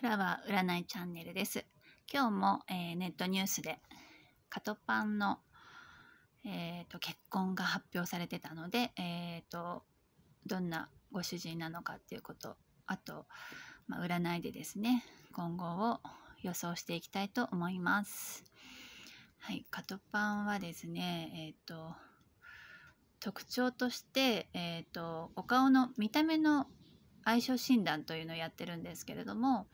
フラワー占いチャンネルです。今日も、えー、ネットニュースでカトパンの、えーと、結婚が発表されてたので、えーと、どんなご主人なのかっていうことあと、まあ、占いでですね今後を予想していきたいと思います。はい、カトパンはですね、えーと、と特徴として、えー、とお顔の見た目の相性診断というのをやってるんですけれども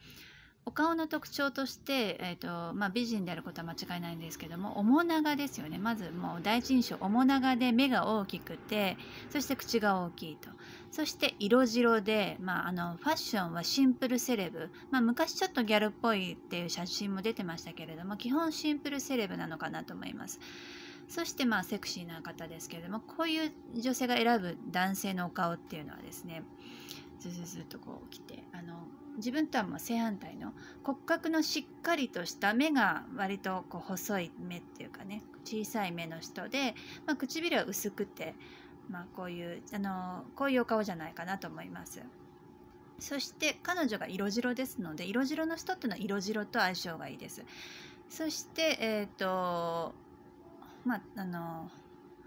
お顔の特徴として、えーとまあ、美人であることは間違いないんですけども面長ですよねまずもう第一印象面長で目が大きくてそして口が大きいとそして色白で、まあ、あのファッションはシンプルセレブ、まあ、昔ちょっとギャルっぽいっていう写真も出てましたけれども基本シンプルセレブなのかなと思います。そしてまあセクシーな方ですけれどもこういう女性が選ぶ男性のお顔っていうのはですねズズズとこう来てあの自分とはもう正反対の骨格のしっかりとした目が割とこう細い目っていうかね小さい目の人で、まあ、唇は薄くて、まあ、こういうあのこういうお顔じゃないかなと思います。そして彼女が色白ですので色白の人っていうのは色白と相性がいいです。そして、えーとまあ、あの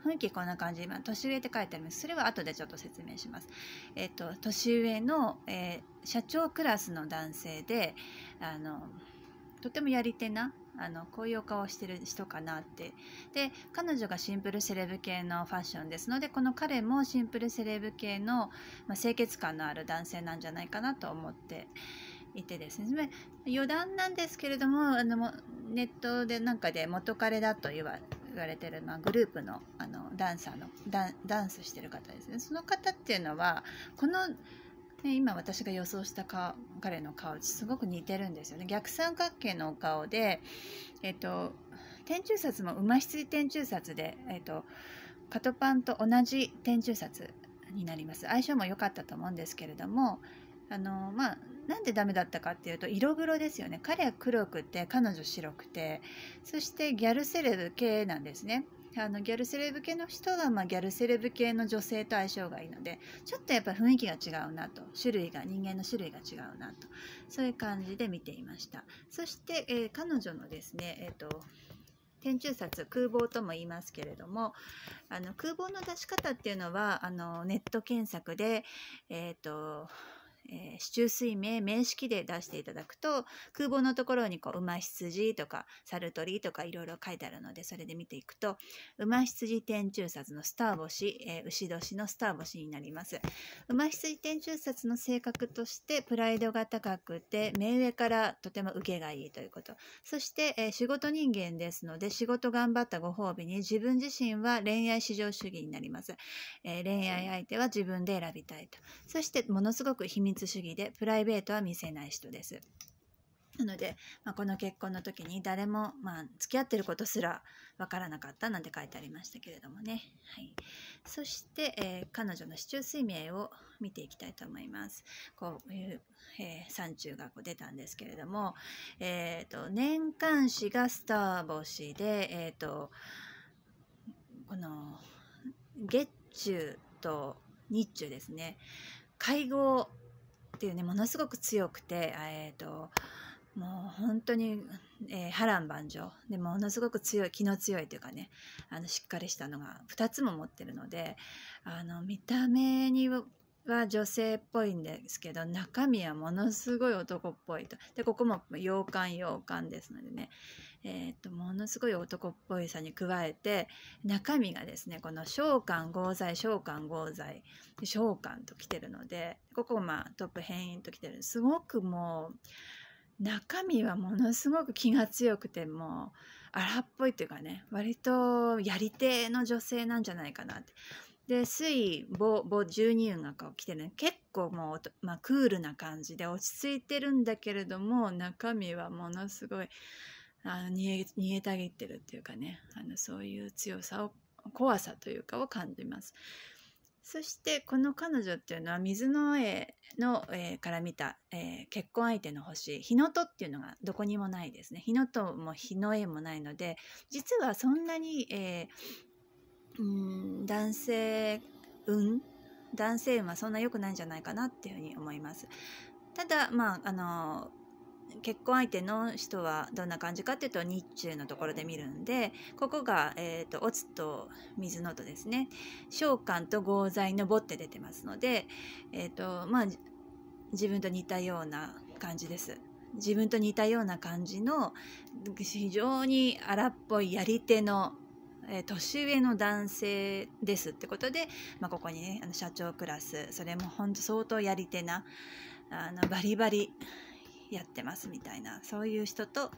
雰囲気こんな感じあ、年上って書いてありますそれは後でちょっと説明しますえっ、と年上の、えー、社長クラスの男性であのとてもやり手なあのこういうお顔をしてる人かなってで彼女がシンプルセレブ系のファッションですのでこの彼もシンプルセレブ系の、まあ、清潔感のある男性なんじゃないかなと思っていてですね余談なんですけれどもあのネットでなんかで元彼だと言わ言われてるのはグループのあのダンサーのダダンスしてる方ですねその方っていうのはこの、ね、今私が予想した顔彼の顔すごく似てるんですよね逆三角形のお顔でえっと天中札も馬羊天中札でえっとカトパンと同じ天中札になります相性も良かったと思うんですけれどもあのまあなんでダメだったかっていうと色黒ですよね彼は黒くて彼女白くてそしてギャルセレブ系なんですねあのギャルセレブ系の人は、まあ、ギャルセレブ系の女性と相性がいいのでちょっとやっぱ雰囲気が違うなと種類が人間の種類が違うなとそういう感じで見ていましたそして、えー、彼女のですね、えーと、天中札空房とも言いますけれどもあの空房の出し方っていうのはあのネット検索で、えーと市中水名名式で出していただくと空母のところにこう馬羊とか猿鳥とかいろいろ書いてあるのでそれで見ていくと馬羊天中札のスター星、えー、牛年のスター星になります馬羊天中札の性格としてプライドが高くて目上からとても受けがいいということそして、えー、仕事人間ですので仕事頑張ったご褒美に自分自身は恋愛至上主義になります、えー、恋愛相手は自分で選びたいとそしてものすごく秘密主義でプライベートは見せない人です。なので、まあ、この結婚の時に誰も、まあ、付き合ってることすら分からなかったなんて書いてありましたけれどもね、はい、そして、えー、彼女の市中水明を見ていきたいと思いますこういう、えー、山中がこう出たんですけれども、えーと、年間誌がスター星で、えーとこの月中と日中ですね会合っていうねものすごく強くて、えーと、もう本当に、えー、波乱万丈でものすごく強い気の強いというかねあのしっかりしたのが2つも持ってるのであの見た目には女性っぽいんですけど中身はものすごい男っぽいとでここも洋館洋館ですのでね、えー、っとものすごい男っぽいさに加えて中身がですねこの召喚合材召喚合材召喚と来てるのでここまあトップ変異と来てるすごくもう中身はものすごく気が強くてもう荒っぽいというかね割とやり手の女性なんじゃないかなってで水母母十二運がこう来てね結構もう、まあ、クールな感じで落ち着いてるんだけれども中身はものすごいあの逃げ逃げたぎってるっていうかねあのそういう強さを怖さというかを感じます。そしてこの彼女っていうのは水の絵の、えー、から見た、えー、結婚相手の星日の戸っていうのがどこにもないですね日の戸も日の絵もないので実はそんなに、えー、うん男性運男性運はそんな良くないんじゃないかなっていうふうに思います。ただまああの結婚相手の人はどんな感じかっていうと日中のところで見るんでここが、えーと、とと水のとですね召喚と合材のぼって出てますので、えーとまあ、自分と似たような感じです。自分と似たような感じの非常に荒っぽいやり手のえー、年上の男性ですってことで、まあ、ここにねあの社長クラスそれもほんと相当やり手なあのバリバリやってますみたいなそういう人と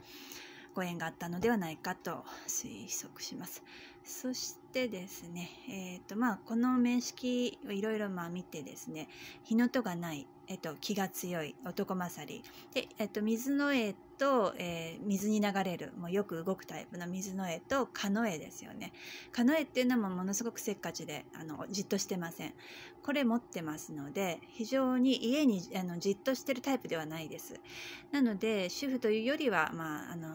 ご縁があったのではないかと推測します。そしてですね、えーとまあ、この面識をいろいろ見てですね日の戸がない、えーと、気が強い男勝りで、えーと、水の絵と、えー、水に流れるもうよく動くタイプの水の絵と蚊の絵ですよね蚊の絵っていうのもものすごくせっかちであのじっとしてませんこれ持ってますので非常に家にあのじっとしてるタイプではないですなので主婦というよりはまああの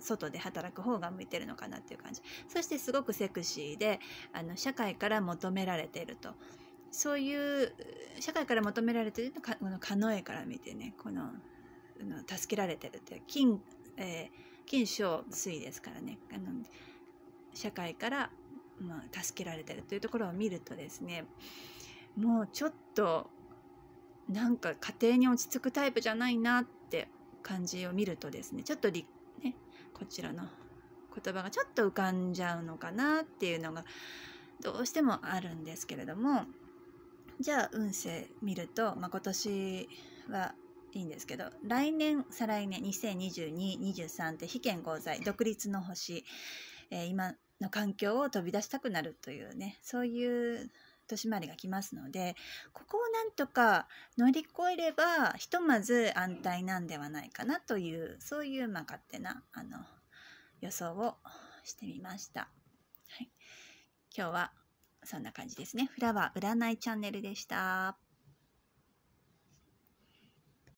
外で働く方が向いてるのかなっていう感じそしてすごくセクシーであの社会から求められているとそういう社会から求められているのかこのカノエから見てねこの助けられてるっていう金、えー、金賞水ですからねあの社会から、まあ、助けられてるというところを見るとですねもうちょっとなんか家庭に落ち着くタイプじゃないなって感じを見るとですねちょっと立こちらの言葉がちょっと浮かんじゃうのかなっていうのがどうしてもあるんですけれどもじゃあ運勢見ると、まあ、今年はいいんですけど来年再来年202223って非見合罪独立の星、えー、今の環境を飛び出したくなるというねそういう年回りが来ますのでここをなんとか乗り越えればひとまず安泰なんではないかなというそういうまあ勝手なあの予想をしてみました。はい、今日はそんな感じですね。フラワー占いチャンネルでした。